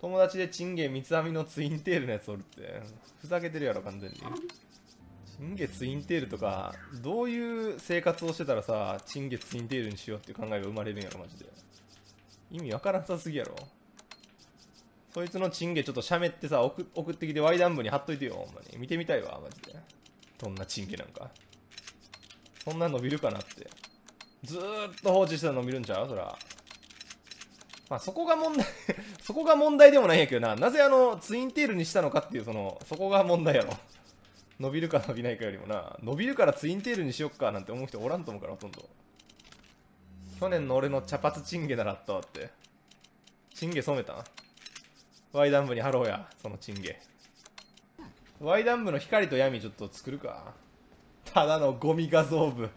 友達でチンゲ三つ編みのツインテールのやつおるってふざけてるやろ完全にチンゲツインテールとかどういう生活をしてたらさチンゲツインテールにしようっていう考えが生まれるんやろマジで意味わからなさすぎやろそいつのチンゲちょっとしゃべってさ送ってきてワイダン部に貼っといてよほんまに見てみたいわマジでどんなチンゲなんかそんな伸びるかなってずーっと放置してたら伸びるんちゃうそらまあ、そこが問題 そこが問題でもないんやけどな、なぜあの、ツインテールにしたのかっていう、その、そこが問題やろ。伸びるか伸びないかよりもな、伸びるからツインテールにしよっかなんて思う人おらんと思うから、ほとんど。去年の俺の茶髪チンゲ習ったわって。チンゲ染めたんワイダン部に貼ろうや、そのチンゲ。ワイダン部の光と闇ちょっと作るか。ただのゴミ画像部。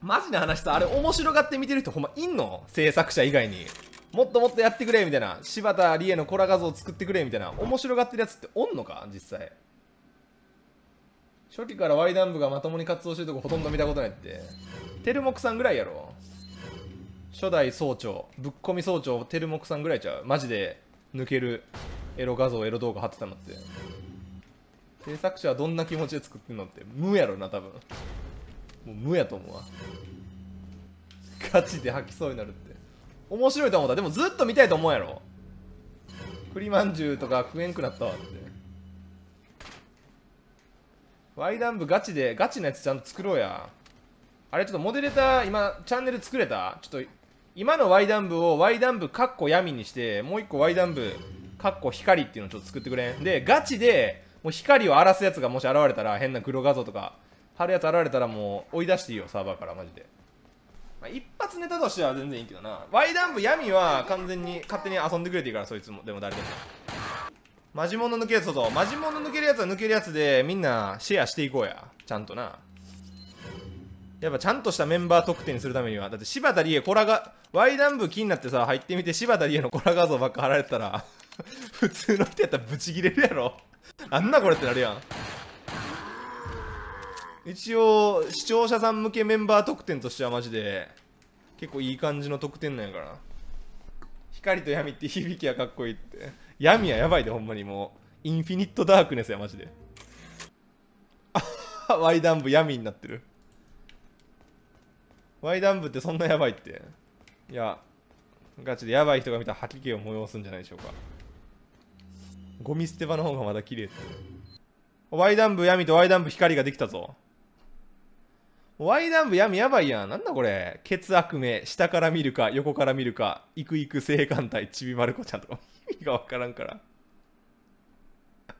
マジな話さ、あれ面白がって見てる人ほんまいんの制作者以外に。もっともっとやってくれみたいな柴田理恵のコラ画像作ってくれみたいな面白がってるやつっておんのか実際初期からワイダン部がまともに活動してるとこほとんど見たことないってテルモクさんぐらいやろ初代総長ぶっ込み総長テルモクさんぐらいちゃうマジで抜けるエロ画像エロ動画貼ってたのって制作者はどんな気持ちで作ってんのって無やろな多分もう無やと思うわガチで吐きそうになるって面白いと思ったでもずっと見たいと思うやろ栗まんじゅうとか食えんくなったわってワイダン部ガチでガチなやつちゃんと作ろうやあれちょっとモデレーター今チャンネル作れたちょっと今のワイダン部をワイダン部かっこ闇にしてもう一個ワイダン部かっこ光っていうのをちょっと作ってくれんでガチでもう光を荒らすやつがもし現れたら変な黒画像とか貼るやつ現れたらもう追い出していいよサーバーからマジで。まあ、一発ネタとしては全然いいけどなワイダンプ闇は完全に勝手に遊んでくれていいからそいつもでも誰でもマジモノ抜けるやつだぞマジモノ抜けるやつは抜けるやつでみんなシェアしていこうやちゃんとなやっぱちゃんとしたメンバー特典にするためにはだって柴田理恵コラがワイダンプ気になってさ入ってみて柴田理恵のコラ画像ばっか貼られてたら 普通の人やったらブチギレるやろあんなこれってなるやん一応視聴者さん向けメンバー特典としてはマジで結構いい感じの特典なんやから光と闇って響きはかっこいいって闇はやばいでほんまにもうインフィニットダークネスやマジであ Y ダンブ闇になってる Y ダンブってそんなやばいっていやガチでやばい人が見た吐き気を催すんじゃないでしょうかゴミ捨て場の方がまだ綺麗って Y ダンブ闇と Y ダンブ光ができたぞワイダン部闇やばいやん。なんだこれ。血悪名。下から見るか、横から見るか。イくイく正艦隊、ちびまる子ちゃんとか。意味がわからんから。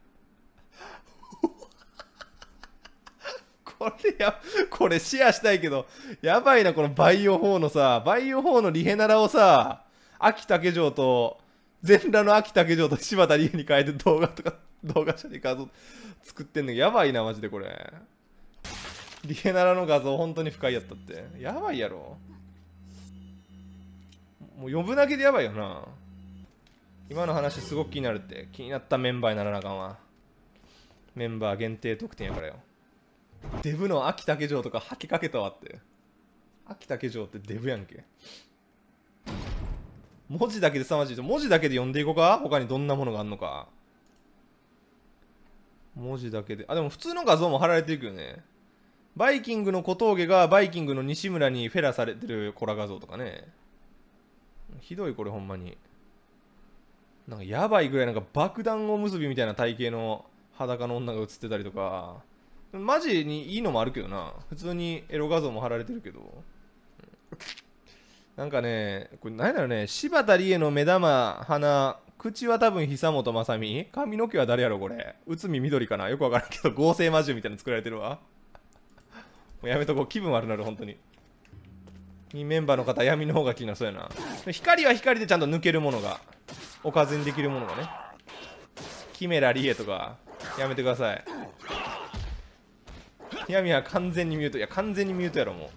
これや、これシェアしたいけど、やばいな、このバイオ4のさ、バイオ4のリヘナラをさ、秋竹城と、全裸の秋竹城と柴田理恵に変えて動画とか、動画書に画像作ってんのやばいな、マジでこれ。リエナラの画像本当に不快やったってやばいやろもう呼ぶだけでやばいよな今の話すごく気になるって気になったメンバーにならなあかんわメンバー限定特典やからよデブの秋竹城とか吐きかけたわって秋竹城ってデブやんけ文字だけで凄まじい文字だけで読んでいこうか他にどんなものがあんのか文字だけであでも普通の画像も貼られていくよねバイキングの小峠がバイキングの西村にフェラされてるコラ画像とかね。ひどいこれほんまに。なんかやばいぐらいなんか爆弾おむすびみたいな体型の裸の女が映ってたりとか。マジにいいのもあるけどな。普通にエロ画像も貼られてるけど。なんかね、これ何だろうね、柴田理恵の目玉、鼻、口は多分久本雅美髪の毛は誰やろこれ。内海緑かなよくわからんけど、合成魔獣みたいなの作られてるわ。うやめとこう気分悪なる本当にメンバーの方闇の方が気になそうやな光は光でちゃんと抜けるものがおかずにできるものがねキメラリエとかやめてください闇は完全にミュートいや完全にミュートやろも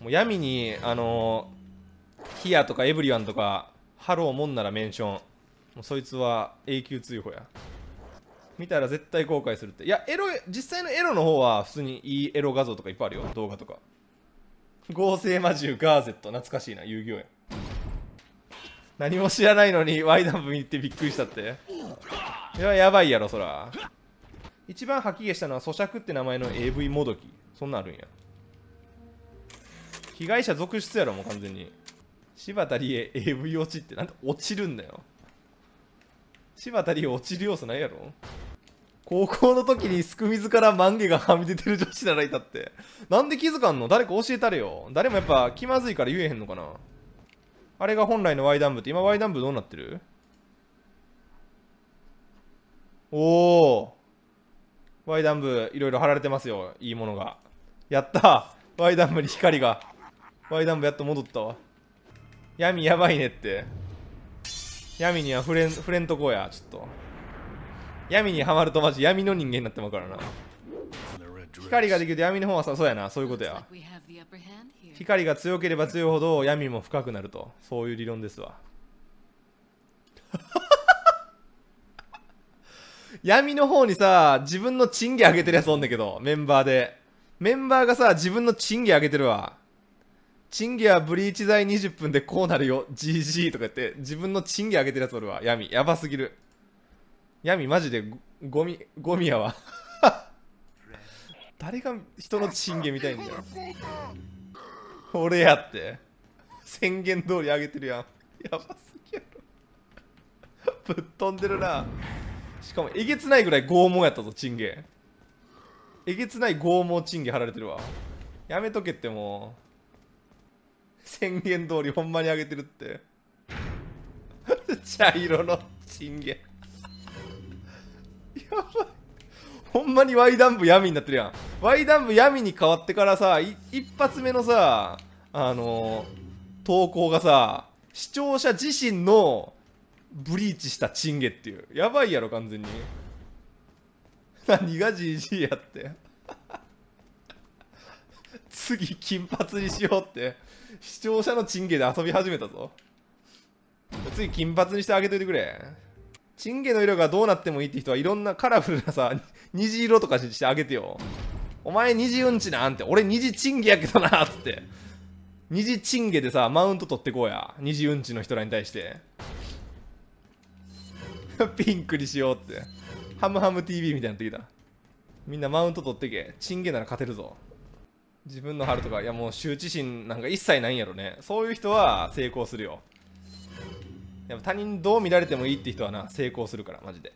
うもう闇にあのー、ヒアとかエブリワンとかハローもんならメンションもうそいつは永久追放や見たら絶対後悔するっていやエロ実際のエロの方は普通にいいエロ画像とかいっぱいあるよ動画とか合成魔獣ガーゼット懐かしいな遊戯王や何も知らないのにワイダンプ見てびっくりしたっていややばいやろそら一番吐き気したのは咀嚼って名前の AV もどきそんなんあるんや被害者続出やろもう完全に柴田理恵 AV 落ちってなんか落ちるんだよ柴田理落ちる要素ないやろ高校の時にすく水からまんげがはみ出てる女子ならいたって。なんで気づかんの誰か教えたれよ。誰もやっぱ気まずいから言えへんのかなあれが本来の Y ダンブって、今 Y ダンブどうなってるおワ Y ダンブいろいろ貼られてますよ。いいものが。やった !Y ダンブに光が。Y ダンブやっと戻ったわ。闇やばいねって。闇には触れん触れんとこやちょっと闇にはまるとマジ闇の人間になってもからな光ができると闇の方はさそうやなそういうことや光が強ければ強いほど闇も深くなるとそういう理論ですわ 闇の方にさ自分の賃金上げてるやつおんだけどメンバーでメンバーがさ自分の賃金上げてるわチンゲはブリーチ剤20分でこうなるよ GG とか言って自分のチンゲ上げてるやつおるわ闇やばすぎる闇マジでゴミゴミやわ 誰が人のチンゲみたいんだよ俺やって宣言通り上げてるやんやばすぎる。ぶっ飛んでるなしかもえげつないぐらい拷問やったぞチンゲえげつない拷問チンゲ貼られてるわやめとけってもう宣言通りほんまにあげてるって茶色のチンゲやばいほんまに Y ダンブ闇になってるやん Y ダンブ闇に変わってからさ一発目のさあのー、投稿がさ視聴者自身のブリーチしたチンゲっていうやばいやろ完全に何が GG やって次金髪にしようって視聴者のチンゲで遊び始めたぞ次金髪にしてあげといてくれチンゲの色がどうなってもいいって人はいろんなカラフルなさ虹色とかにしてあげてよお前虹うんちなんて俺虹チンゲやけどなっつって虹チンゲでさマウント取ってこうや虹うんちの人らに対して ピンクにしようってハムハム TV みたいになってきたみんなマウント取ってけチンゲなら勝てるぞ自分の春とかいやもう羞恥心なんか一切ないんやろねそういう人は成功するよやっぱ他人どう見られてもいいって人はな成功するからマジで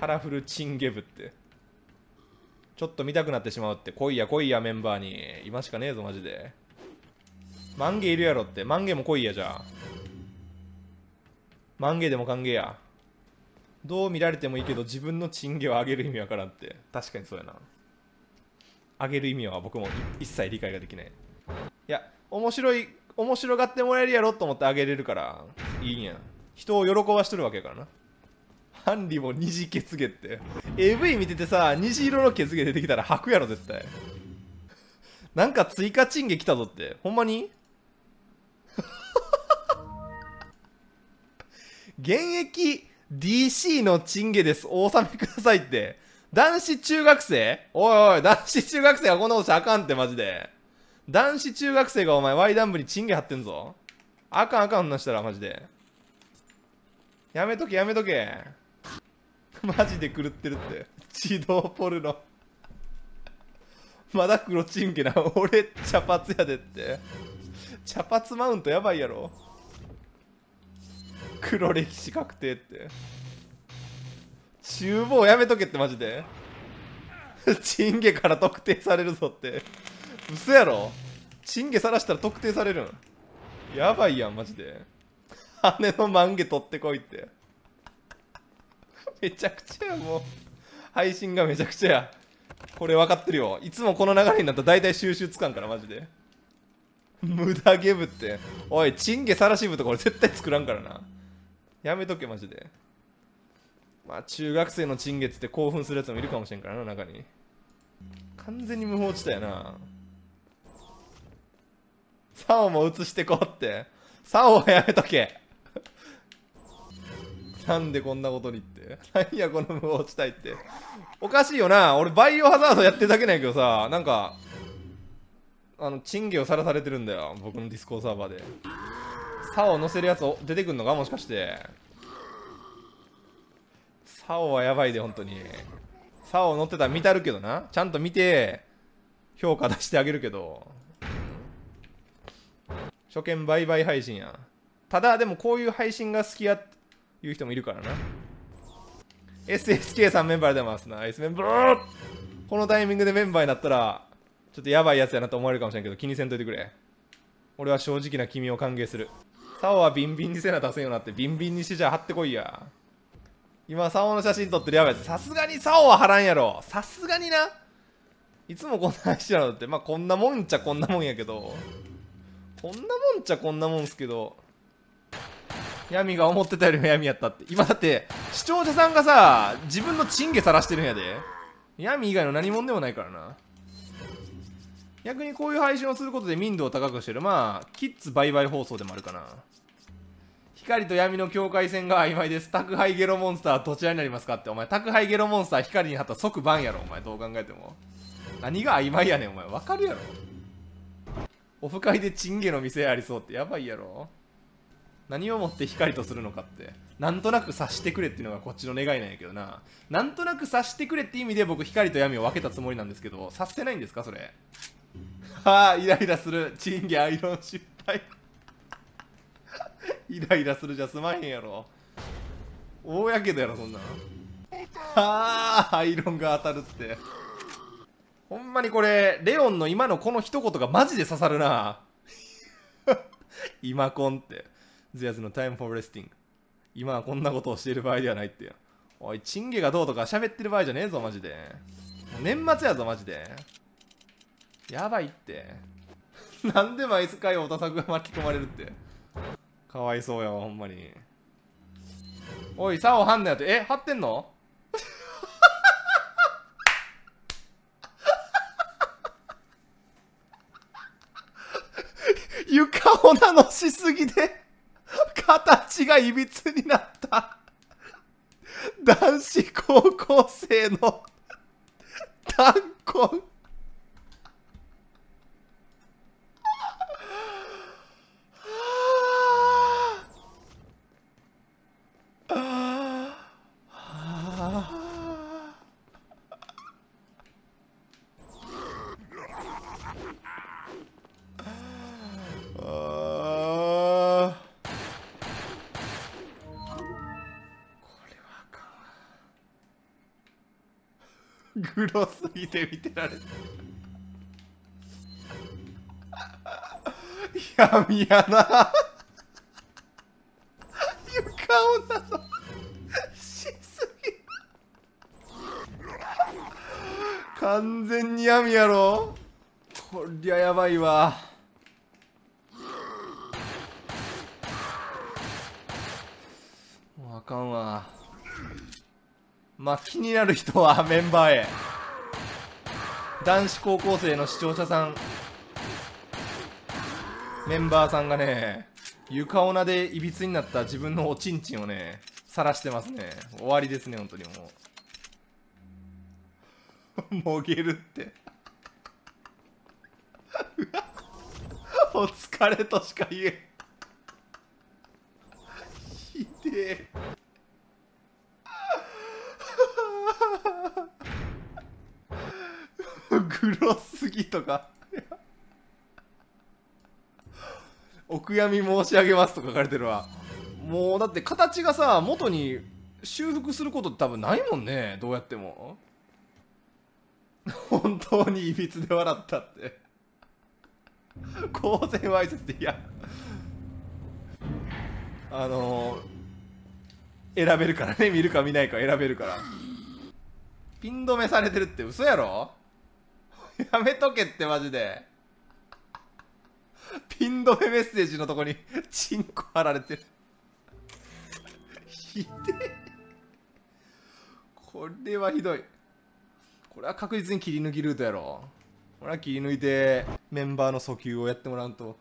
カラフルチンゲブってちょっと見たくなってしまうって来いや来いやメンバーに今しかねえぞマジでマンゲいるやろってマンゲも来いやじゃあマンゲでも歓迎やどう見られてもいいけど自分のチンゲを上げる意味わからんって確かにそうやなあげる意味は僕も一切理解ができないいや面白い面白がってもらえるやろと思ってあげれるからいいんや人を喜ばしとるわけやからなハンリも虹ケ毛って AV 見ててさ虹色の毛毛出てきたら吐くやろ絶対なんか追加チンゲ来たぞってほんまに 現役 DC のチンゲですお納めくださいって男子中学生おいおい、男子中学生がこんなことしゃあかんって、マジで。男子中学生がお前、ワイダン部にチンゲ貼ってんぞ。あかんあかん、んなしたら、マジで。やめとけ、やめとけ。マジで狂ってるって。自動ポルノ。まだ黒チンゲな。俺、茶髪やでって。茶髪マウントやばいやろ。黒歴史確定って。厨房やめとけってマジで チンゲから特定されるぞって嘘やろチンゲ晒したら特定されるんやばいやんマジで羽のまんげ取ってこいってめちゃくちゃやもう配信がめちゃくちゃやこれ分かってるよいつもこの流れになったら大体収集つかんからマジで無駄ゲブっておいチンゲ晒し部とこれ絶対作らんからなやめとけマジでまあ中学生の陳月って興奮するやつもいるかもしれんからな中に完全に無法地帯やなサオも移してこうってサオはやめとけなんでこんなことにって何やこの無法地帯っておかしいよな俺バイオハザードやってるだけなんやけどさなんかあの賃金をさらされてるんだよ僕のディスコーサーバーでサオを乗せるやつ出てくんのかもしかしてサオはやばいで、本当に。サオ乗ってたら見たるけどな。ちゃんと見て、評価出してあげるけど。初見売買配信や。ただ、でもこういう配信が好きや、いう人もいるからな。SSK さんメンバーでます。ナイスメンバーこのタイミングでメンバーになったら、ちょっとやばいやつやなと思われるかもしれんけど、気にせんといてくれ。俺は正直な君を歓迎する。サオはビンビンにせな出せんようになって、ビンビンにしてじゃあ張ってこいや。今、サオの写真撮ってるやばいやつ。さすがにサオは貼らんやろ。さすがにな。いつもこんな話なのって。まあ、こんなもんちゃこんなもんやけど。こんなもんちゃこんなもんすけど。闇が思ってたよりも闇やったって。今だって、視聴者さんがさ、自分のチンゲさらしてるんやで。闇以外の何者でもないからな。逆にこういう配信をすることで民度を高くしてる。まあ、キッズ売買放送でもあるかな。光と闇の境界線が曖昧です。宅配ゲロモンスターはどちらになりますかって、お前、宅配ゲロモンスター光に貼った即バンやろ、お前、どう考えても。何が曖昧やねん、お前、わかるやろ。オフ会でチンゲの店ありそうって、やばいやろ。何をもって光とするのかって、なんとなく察してくれっていうのがこっちの願いなんやけどな。なんとなく察してくれって意味で僕、光と闇を分けたつもりなんですけど、察せないんですか、それ。はあ、イライラする。チンゲアイロン失敗。イライラするじゃすまへんやろ大やけどやろそんなのはあアイロンが当たるってほんまにこれレオンの今のこの一言がマジで刺さるな 今コンってズヤズのタイムフォーレスティング今はこんなことをしている場合ではないっておいチンゲがどうとか喋ってる場合じゃねえぞマジで年末やぞマジでやばいってなんで毎回オタサクが巻き込まれるってかわいそうやわほんまにおいさをはんのやってえはってんの床をなのしすぎで形がいびつになった男子高校生の弾痕グロすぎて見てられた闇やな床女のしすぎ完全に闇やろこりゃやばいわもうあかんわまあ、気になる人はメンバーへ。男子高校生の視聴者さん、メンバーさんがね、床オナでいびつになった自分のおちんちんをね、晒してますね。終わりですね、本当にもう。もげるって お疲れとしか言えひでえ。きとかお悔やみ申し上げますと書かれてるわもうだって形がさ元に修復することって多分ないもんねどうやっても本当にいびつで笑ったって公然わいせつでいやあのー、選べるからね見るか見ないか選べるからピン止めされてるって嘘やろ やめとけってマジで。ピン止めメッセージのとこに チンコ貼られてるひでえ。これはひどい。これは確実に切り抜きルートやろ。これは切り抜いて、メンバーの訴求をやってもらうと。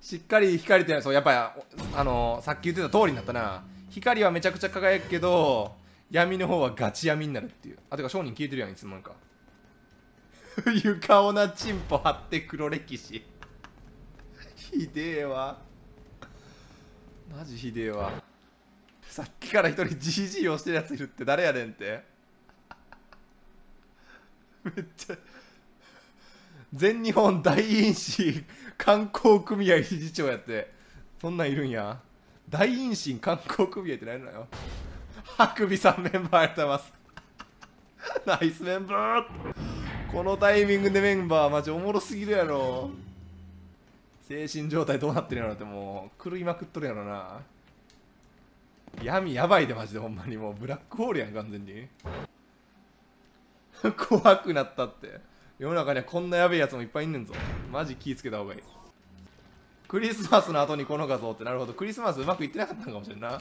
しっかり光ってない。そう、やっぱ、あの、さっき言ってた通りになったな。光はめちゃくちゃ輝くけど、闇の方はガチ闇になるっていう。あ、てか商人消えてるやん、いつもなんか。床をなチンポ張って黒歴史ひでえわマジひでえわさっきから一人 GG をしてるやついるって誰やねんってめっちゃ全日本大院市観光組合理事長やってそんなんいるんや大院市観光組合って何なのハクビさんメンバーありがとうございますナイスメンバーこのタイミングでメンバーマジおもろすぎるやろ精神状態どうなってるやろってもう狂いまくっとるやろな闇やばいでマジでほんまにもうブラックホールやん完全に 怖くなったって世の中にはこんなやべえやつもいっぱいいんねんぞマジ気ぃつけた方がいいクリスマスの後にこの画像ってなるほどクリスマスうまくいってなかったのかもしれんな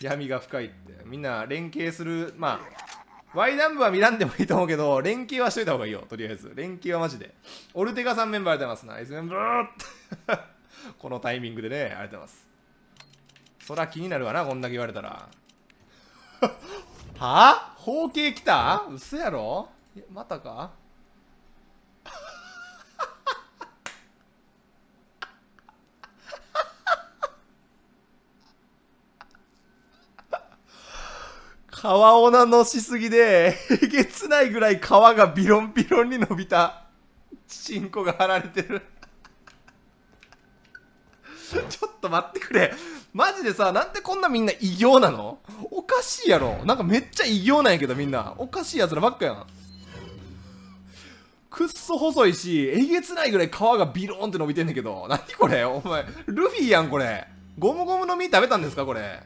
闇が深いってみんな連携するまあワイナンは見らんでもいいと思うけど、連携はしといた方がいいよ、とりあえず。連携はマジで。オルテガさんメンバーありがとうございます。ナイスメンバー このタイミングでね、ありがとうございます。そら気になるわな、こんだけ言われたら。はぁ、あ、包茎来た嘘やろまたか皮をなのしすぎで、えげつないぐらい皮がビロンビロンに伸びた、チンコが貼られてる。ちょっと待ってくれ。マジでさ、なんでこんなみんな異形なのおかしいやろ。なんかめっちゃ異形なんやけどみんな。おかしい奴らばっかやん。くっそ細いし、えげつないぐらい皮がビローンって伸びてんねんけど。なにこれお前、ルフィやんこれ。ゴムゴムの実食べたんですかこれ。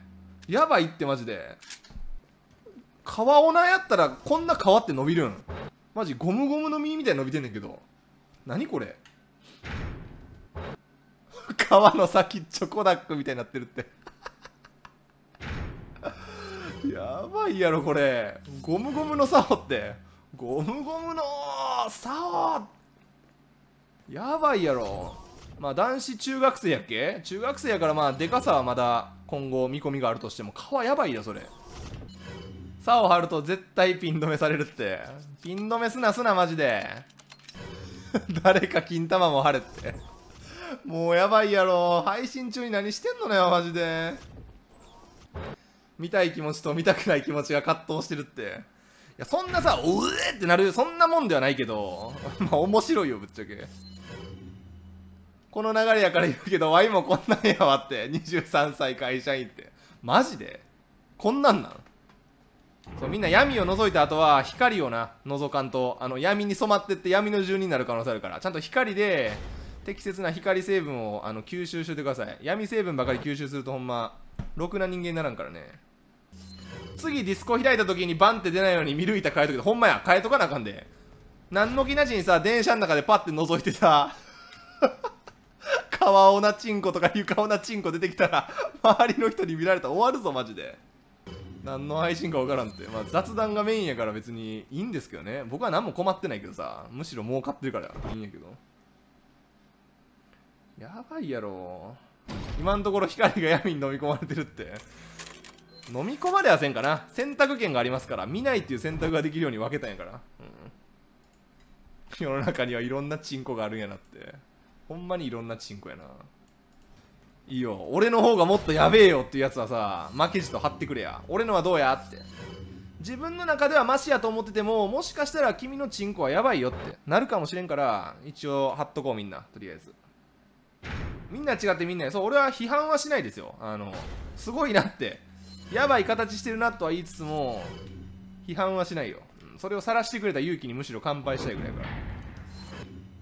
やばいってマジで。皮オナやったらこんな皮って伸びるんマジゴムゴムの実みたいに伸びてんねんけど何これ皮の先チョコダックみたいになってるって やばいやろこれゴムゴムの竿ってゴムゴムの竿やばいやろまあ男子中学生やっけ中学生やからまあでかさはまだ今後見込みがあるとしても皮やばいよそれさを張ると絶対ピン止めされるってピン止めすなすなマジで 誰か金玉も張れってもうやばいやろ配信中に何してんのよマジで見たい気持ちと見たくない気持ちが葛藤してるっていやそんなさ「おえ!」ってなるそんなもんではないけど まあ面白いよぶっちゃけこの流れやから言うけどワイもこんなんやわって23歳会社員ってマジでこんなんなんそうみんな闇を覗いた後は光をな覗かんとあの闇に染まってって闇の住人になる可能性あるからちゃんと光で適切な光成分をあの吸収しててください闇成分ばかり吸収するとほんまろくな人間にならんからね次ディスコ開いた時にバンって出ないように見る板変えとけほんまや変えとかなあかんで何の気なしにさ電車の中でパッて覗いてさ 川オナチンコとか床オナチンコ出てきたら周りの人に見られたら終わるぞマジで何の配信か分からんって、まあ、雑談がメインやから別にいいんですけどね僕は何も困ってないけどさむしろ儲かってるからいいんやけどやばいやろ今のところ光が闇に飲み込まれてるって飲み込まれはせんかな選択権がありますから見ないっていう選択ができるように分けたんやから、うん、世の中にはいろんなチンコがあるんやなってほんまにいろんなチンコやないいよ俺の方がもっとやべえよっていうやつはさ負けじと貼ってくれや俺のはどうやって自分の中ではマシやと思っててももしかしたら君のチンコはやばいよってなるかもしれんから一応貼っとこうみんなとりあえずみんな違ってみんなそう俺は批判はしないですよあのすごいなってやばい形してるなとは言いつつも批判はしないよ、うん、それを晒してくれた勇気にむしろ乾杯したいぐらいから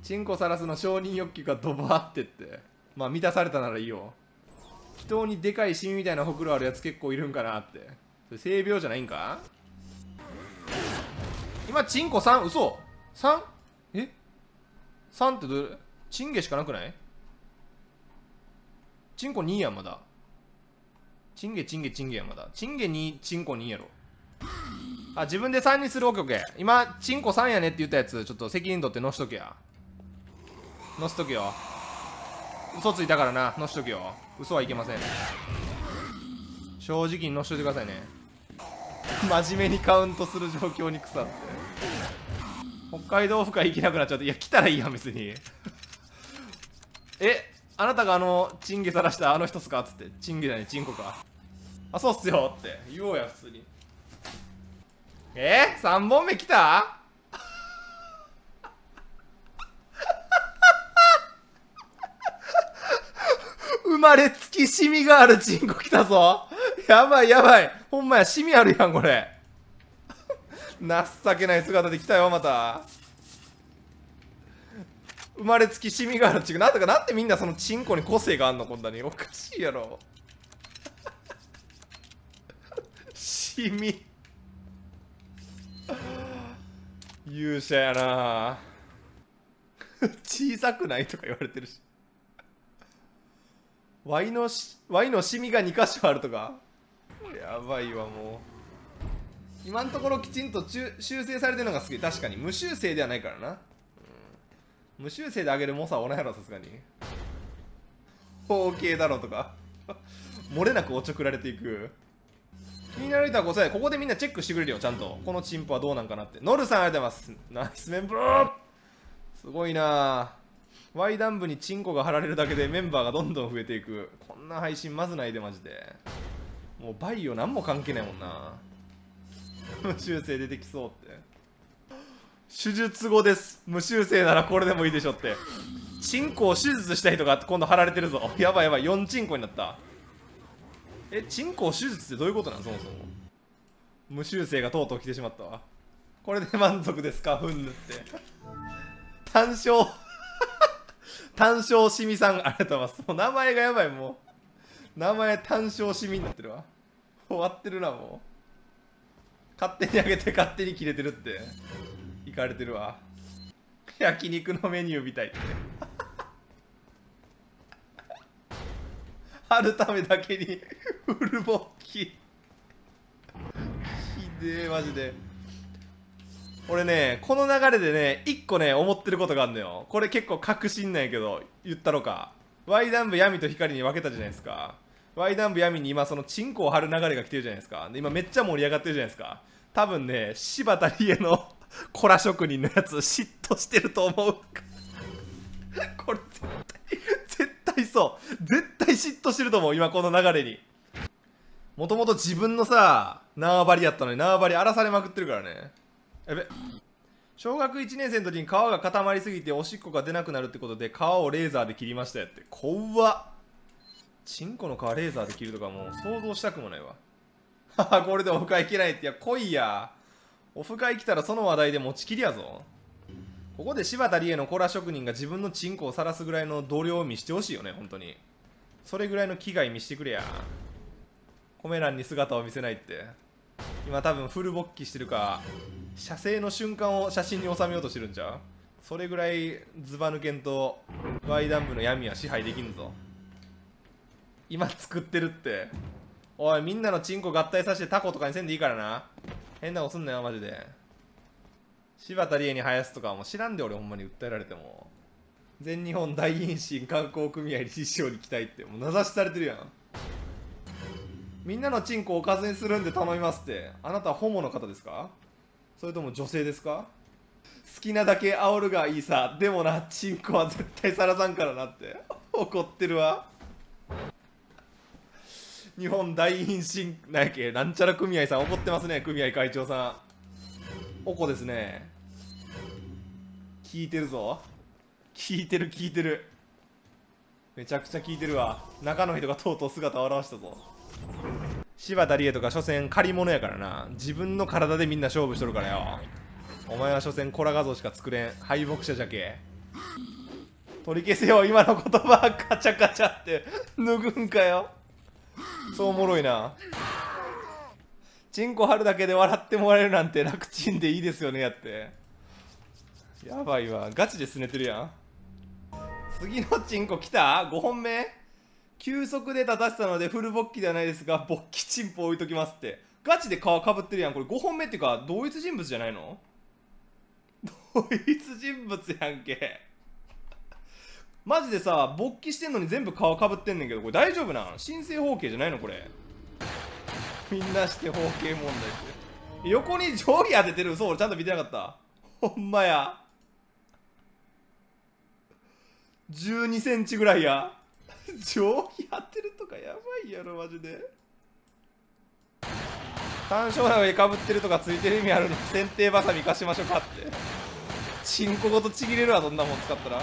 チンコ晒すの承認欲求がドバーってってまあ満たされたならいいよ人にでかいシミみたいなほくろあるやつ結構いるんかなってそれ性病じゃないんか今チンコ 3? 嘘 3? え3ってどれチンゲしかなくないチンコ2やんまだチンゲチンゲチンゲやんまだチンゲ2チンコ2やろあ自分で3にするオッケーオッケー今チンコ3やねって言ったやつちょっと責任取ってのしとけやのしとけよ嘘ついたからな乗しとくよ嘘はいけません正直に乗しといてくださいね真面目にカウントする状況に腐って北海道府会行けなくなっちゃっていや来たらいいやん別にえあなたがあのチンゲさらしたあの人っすかっつってチンゲだねチンコかあそうっすよって言おうや普通にえー、3本目来たまれつきシミがあるチンコ来たぞやばいやばいほんまやシミあるやんこれ情けない姿で来たよまた生まれつきシミがあるチンコなんとかなんでみんなそのチンコに個性があんのこんなにおかしいやろシミ勇者やな小さくないとか言われてるしワイのし、ワイのシミが2箇所あるとか。やばいわ、もう。今のところきちんと修正されてるのがすげえ。確かに。無修正ではないからな。うん、無修正で上げる猛者はおらんやろ、さすがに。方形だろとか。漏れなくおちょくられていく。気になる人はごさい。ここでみんなチェックしてくれるよ、ちゃんと。このチンポはどうなんかなって。ノルさんありがとうございます。ナイスメンブローすごいなぁ。Y ダン部にチンコが貼られるだけでメンバーがどんどん増えていくこんな配信まずないでマジでもうバイオ何も関係ないもんな無修正出てきそうって手術後です無修正ならこれでもいいでしょってチンコを手術した人が今度貼られてるぞやばいやばい4チンコになったえチンコを手術ってどういうことなんそもそも無修正がとうとう来てしまったわこれで満足ですかふんぬって単勝単勝しみさん、ありがとうございます。もう名前がやばい、もう。名前単勝しみになってるわ。終わってるな、もう。勝手にあげて、勝手に切れてるって。いかれてるわ。焼肉のメニューみたいって。あるためだけに、フ ルボッキ。ひでえ、マジで。俺ねこの流れでね一個ね思ってることがあるのよこれ結構確信なんやけど言ったろか Y ダン闇と光に分けたじゃないですか Y ダン闇に今そのチンコを張る流れが来てるじゃないですかで今めっちゃ盛り上がってるじゃないですか多分ね柴田理恵の コラ職人のやつ嫉妬してると思うこれ絶対絶対そう絶対嫉妬してると思う今この流れにもともと自分のさ縄張りやったのに縄張り荒らされまくってるからねやべ小学1年生の時に皮が固まりすぎておしっこが出なくなるってことで皮をレーザーで切りましたやってこっチンコの皮レーザーで切るとかもう想像したくもないわははこれでオフ会行けないっていや来いやオフ会来たらその話題で持ちきりやぞここで柴田理恵のコラ職人が自分のチンコを晒すぐらいの度量を見してほしいよね本当にそれぐらいの危害見してくれやコメ欄に姿を見せないって今多分フル勃起してるか射精の瞬間を写真に収めようとしてるんじゃそれぐらいズバ抜けんとワイダン部の闇は支配できんぞ今作ってるっておいみんなのチンコ合体させてタコとかにせんでいいからな変なことすんなよマジで柴田理恵に生やすとかはもう知らんで俺ほんまに訴えられても全日本大妊娠観光組合理事長に来たいってもう名指しされてるやんみんなのチンコおかずにするんで頼みますってあなたはホモの方ですかそれとも女性ですか好きなだけ煽るがいいさでもなチンコは絶対さらさんからなって怒ってるわ日本大陰神なんやけなんちゃら組合さん怒ってますね組合会長さんおこですね聞いてるぞ聞いてる聞いてるめちゃくちゃ聞いてるわ中の人がとうとう姿を現したぞ柴田理恵とか所詮借り物やからな自分の体でみんな勝負しとるからよお前は所詮コラ画像しか作れん敗北者じゃけ取り消せよ今の言葉カチャカチャって脱ぐんかよそうおもろいなチンコ貼るだけで笑ってもらえるなんて楽ちんでいいですよねやってやばいわガチで拗ねてるやん次のチンコ来た ?5 本目急速で立たせたのでフル勃起ではないですが勃起チンポ置いときますってガチで皮かぶってるやんこれ5本目っていうか同一人物じゃないの同一人物やんけマジでさ勃起してんのに全部皮かぶってんねんけどこれ大丈夫なん申請方形じゃないのこれみんなして方形問題って横に定規当ててる嘘俺ちゃんと見てなかったほんまや1 2センチぐらいや定規当てるとかやばいやろマジで単勝なのにかぶってるとかついてる意味あるの剪定バサミかしましょうかってチンコごとちぎれるわどんなもん使ったら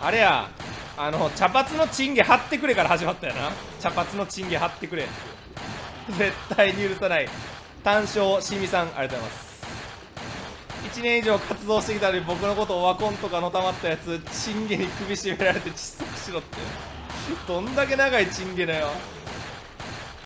あれやあの茶髪のチンゲ張ってくれから始まったよな茶髪のチンゲ張ってくれ絶対に許さない単勝しみさんありがとうございます1年以上活動してきたのに僕のことオワコンとかのたまったやつチンゲに首絞められて窒息しろってどんだけ長いチンゲだよ